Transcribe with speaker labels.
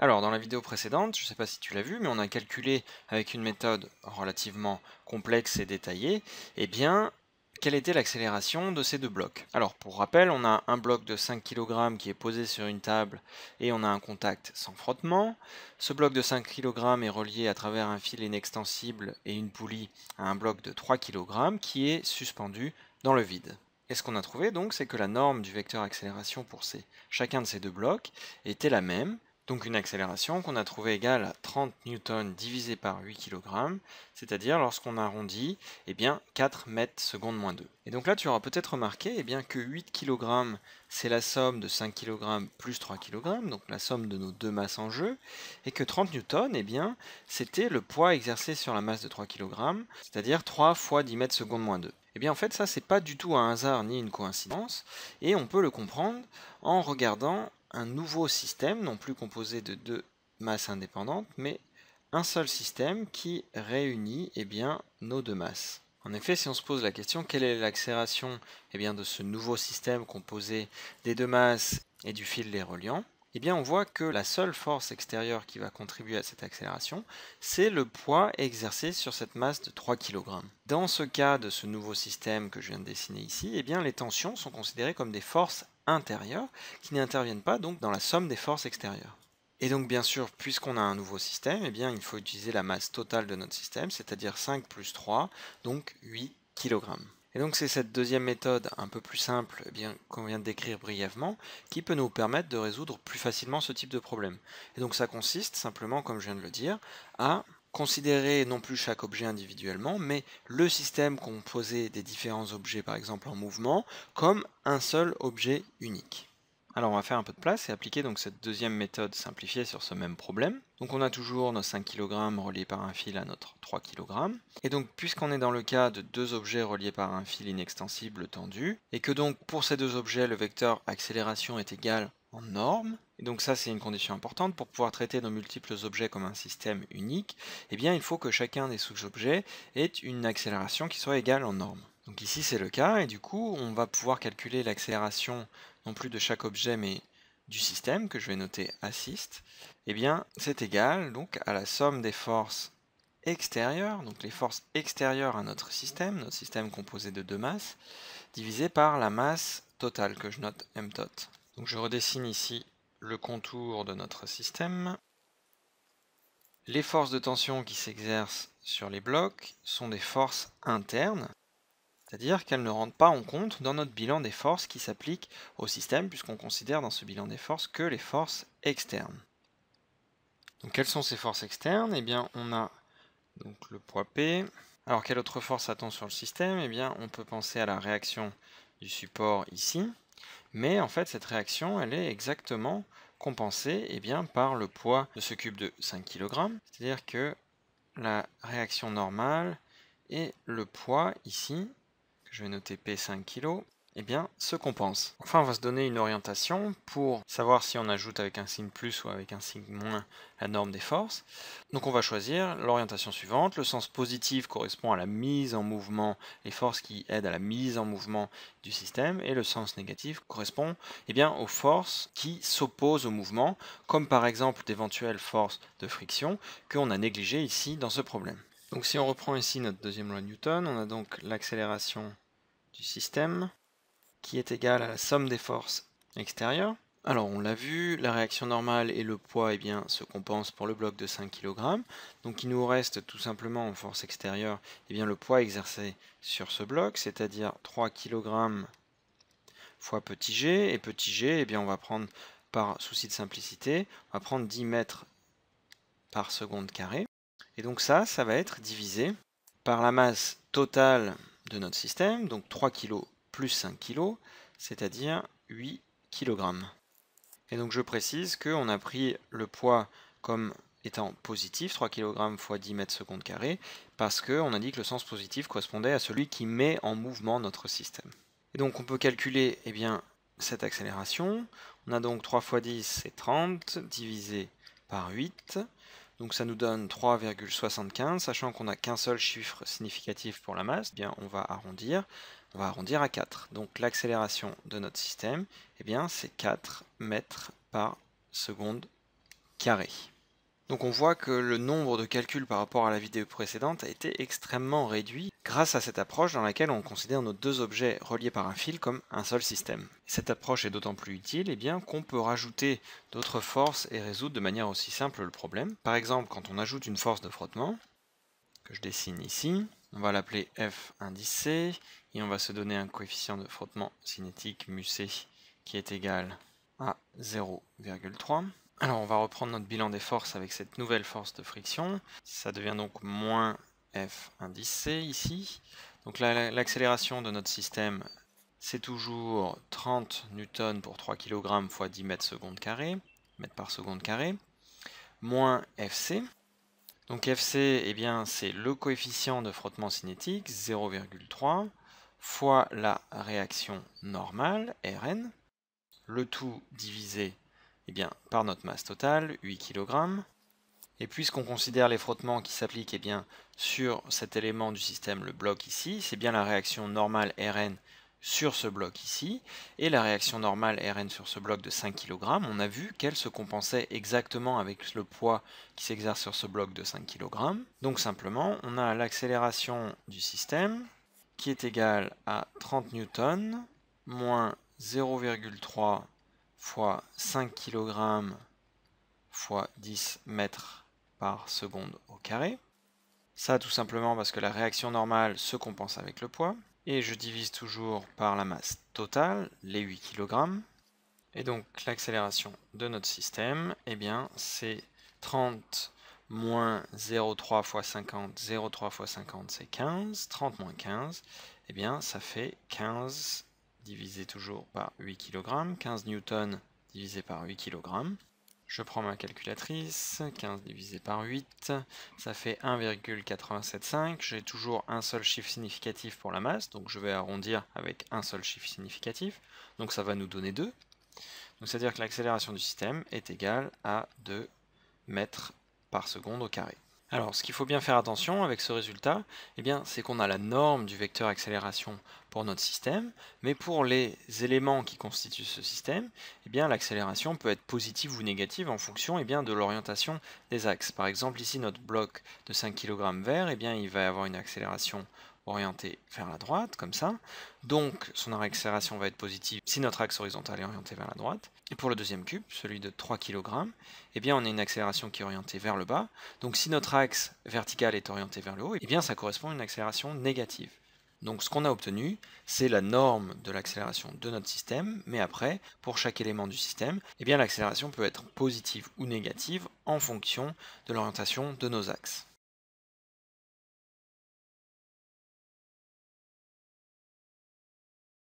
Speaker 1: Alors, dans la vidéo précédente, je ne sais pas si tu l'as vu, mais on a calculé avec une méthode relativement complexe et détaillée, eh bien, quelle était l'accélération de ces deux blocs. Alors, pour rappel, on a un bloc de 5 kg qui est posé sur une table et on a un contact sans frottement. Ce bloc de 5 kg est relié à travers un fil inextensible et une poulie à un bloc de 3 kg qui est suspendu dans le vide. Et ce qu'on a trouvé donc, c'est que la norme du vecteur accélération pour chacun de ces deux blocs était la même, donc une accélération qu'on a trouvée égale à 30 newtons divisé par 8 kg, c'est-à-dire lorsqu'on arrondit, eh bien 4 mètres seconde moins 2. Et donc là tu auras peut-être remarqué eh bien, que 8 kg c'est la somme de 5 kg plus 3 kg, donc la somme de nos deux masses en jeu, et que 30 newtons eh bien c'était le poids exercé sur la masse de 3 kg, c'est-à-dire 3 fois 10 mètres secondes moins 2. Et eh bien en fait ça c'est pas du tout un hasard ni une coïncidence, et on peut le comprendre en regardant un nouveau système, non plus composé de deux masses indépendantes, mais un seul système qui réunit eh bien, nos deux masses. En effet, si on se pose la question quelle est l'accélération eh bien, de ce nouveau système composé des deux masses et du fil les reliant, eh bien, on voit que la seule force extérieure qui va contribuer à cette accélération, c'est le poids exercé sur cette masse de 3 kg. Dans ce cas de ce nouveau système que je viens de dessiner ici, eh bien, les tensions sont considérées comme des forces intérieures qui n'interviennent pas donc dans la somme des forces extérieures. Et donc bien sûr, puisqu'on a un nouveau système, eh bien, il faut utiliser la masse totale de notre système, c'est-à-dire 5 plus 3, donc 8 kg. Et donc c'est cette deuxième méthode un peu plus simple eh qu'on vient de décrire brièvement qui peut nous permettre de résoudre plus facilement ce type de problème. Et donc ça consiste simplement, comme je viens de le dire, à considérer non plus chaque objet individuellement, mais le système composé des différents objets, par exemple en mouvement, comme un seul objet unique. Alors on va faire un peu de place et appliquer donc cette deuxième méthode simplifiée sur ce même problème. Donc on a toujours nos 5 kg reliés par un fil à notre 3 kg. Et donc puisqu'on est dans le cas de deux objets reliés par un fil inextensible tendu, et que donc pour ces deux objets le vecteur accélération est égal en norme, et donc ça, c'est une condition importante. Pour pouvoir traiter nos multiples objets comme un système unique, et eh bien, il faut que chacun des sous-objets ait une accélération qui soit égale en norme. Donc ici, c'est le cas, et du coup, on va pouvoir calculer l'accélération non plus de chaque objet, mais du système, que je vais noter assist. et eh bien, c'est égal donc à la somme des forces extérieures, donc les forces extérieures à notre système, notre système composé de deux masses, divisé par la masse totale, que je note mtot. Donc je redessine ici le contour de notre système. Les forces de tension qui s'exercent sur les blocs sont des forces internes, c'est-à-dire qu'elles ne rentrent pas en compte dans notre bilan des forces qui s'appliquent au système, puisqu'on considère dans ce bilan des forces que les forces externes. Donc quelles sont ces forces externes Eh bien on a donc le poids P. Alors quelle autre force attend sur le système Eh bien on peut penser à la réaction du support ici, mais en fait cette réaction elle est exactement compensée eh bien, par le poids de ce cube de 5 kg, c'est-à-dire que la réaction normale et le poids ici, que je vais noter P5 kg, et eh bien, se compense. Enfin, on va se donner une orientation pour savoir si on ajoute avec un signe plus ou avec un signe moins la norme des forces. Donc on va choisir l'orientation suivante. Le sens positif correspond à la mise en mouvement, les forces qui aident à la mise en mouvement du système, et le sens négatif correspond eh bien, aux forces qui s'opposent au mouvement, comme par exemple d'éventuelles forces de friction qu'on a négligées ici dans ce problème. Donc si on reprend ici notre deuxième loi de Newton, on a donc l'accélération du système qui est égal à la somme des forces extérieures. Alors on l'a vu, la réaction normale et le poids eh bien, se compensent pour le bloc de 5 kg. Donc il nous reste tout simplement en force extérieure eh bien, le poids exercé sur ce bloc, c'est-à-dire 3 kg fois petit g. Et petit g, eh bien, on va prendre par souci de simplicité, on va prendre 10 mètres par seconde carré. Et donc ça, ça va être divisé par la masse totale de notre système, donc 3 kg plus 5 kg, c'est-à-dire 8 kg. Et donc je précise qu'on a pris le poids comme étant positif, 3 kg x 10 mètres secondes carrés, parce qu'on a dit que le sens positif correspondait à celui qui met en mouvement notre système. Et donc on peut calculer eh bien, cette accélération. On a donc 3 x 10, c'est 30, divisé par 8. Donc ça nous donne 3,75, sachant qu'on n'a qu'un seul chiffre significatif pour la masse, eh bien on va arrondir, on va arrondir à 4. Donc l'accélération de notre système, eh bien c'est 4 mètres par seconde carré. Donc on voit que le nombre de calculs par rapport à la vidéo précédente a été extrêmement réduit grâce à cette approche dans laquelle on considère nos deux objets reliés par un fil comme un seul système. Cette approche est d'autant plus utile et eh bien qu'on peut rajouter d'autres forces et résoudre de manière aussi simple le problème. Par exemple, quand on ajoute une force de frottement, que je dessine ici, on va l'appeler F indice C, et on va se donner un coefficient de frottement cinétique mu c qui est égal à 0,3. Alors on va reprendre notre bilan des forces avec cette nouvelle force de friction. Ça devient donc moins F indice C ici. Donc l'accélération de notre système, c'est toujours 30 newtons pour 3 kg fois 10 mètres seconde carré, mètres par seconde carré, moins FC. Donc FC, eh bien, c'est le coefficient de frottement cinétique, 0,3, fois la réaction normale, Rn, le tout divisé eh bien, par notre masse totale, 8 kg. Et puisqu'on considère les frottements qui s'appliquent eh bien, sur cet élément du système, le bloc ici, c'est bien la réaction normale Rn sur ce bloc ici, et la réaction normale Rn sur ce bloc de 5 kg, on a vu qu'elle se compensait exactement avec le poids qui s'exerce sur ce bloc de 5 kg. Donc simplement, on a l'accélération du système qui est égale à 30 newtons moins 0,3 fois 5 kg fois 10 mètres par seconde au carré. Ça tout simplement parce que la réaction normale se compense avec le poids. Et je divise toujours par la masse totale, les 8 kg. Et donc l'accélération de notre système, eh bien c'est 30 moins 0,3 fois 50, 0,3 fois 50 c'est 15, 30 moins 15, eh bien ça fait 15 divisé toujours par 8 kg, 15 newtons divisé par 8 kg. Je prends ma calculatrice, 15 divisé par 8, ça fait 1,875. J'ai toujours un seul chiffre significatif pour la masse, donc je vais arrondir avec un seul chiffre significatif, donc ça va nous donner 2. Donc c'est-à-dire que l'accélération du système est égale à 2 mètres par seconde au carré. Alors, ce qu'il faut bien faire attention avec ce résultat, eh bien, c'est qu'on a la norme du vecteur accélération pour notre système, mais pour les éléments qui constituent ce système, eh bien, l'accélération peut être positive ou négative en fonction eh bien, de l'orientation des axes. Par exemple, ici, notre bloc de 5 kg vert, eh bien, il va avoir une accélération orienté vers la droite, comme ça. Donc son accélération va être positive si notre axe horizontal est orienté vers la droite. Et pour le deuxième cube, celui de 3 kg, eh bien on a une accélération qui est orientée vers le bas. Donc si notre axe vertical est orienté vers le haut, eh bien ça correspond à une accélération négative. Donc ce qu'on a obtenu, c'est la norme de l'accélération de notre système, mais après, pour chaque élément du système, eh bien l'accélération peut être positive ou négative en fonction de l'orientation de nos axes.